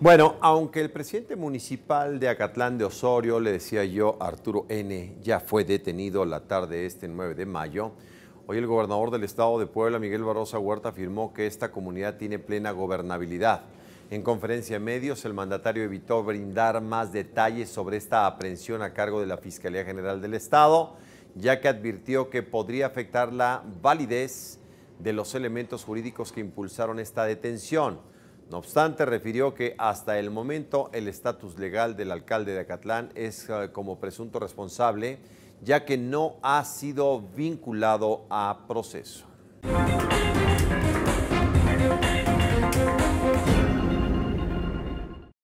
Bueno, aunque el presidente municipal de Acatlán de Osorio, le decía yo, Arturo N., ya fue detenido la tarde este 9 de mayo, hoy el gobernador del estado de Puebla, Miguel barroso Huerta, afirmó que esta comunidad tiene plena gobernabilidad. En conferencia de medios, el mandatario evitó brindar más detalles sobre esta aprehensión a cargo de la Fiscalía General del Estado, ya que advirtió que podría afectar la validez de los elementos jurídicos que impulsaron esta detención. No obstante, refirió que hasta el momento el estatus legal del alcalde de Acatlán es eh, como presunto responsable, ya que no ha sido vinculado a proceso.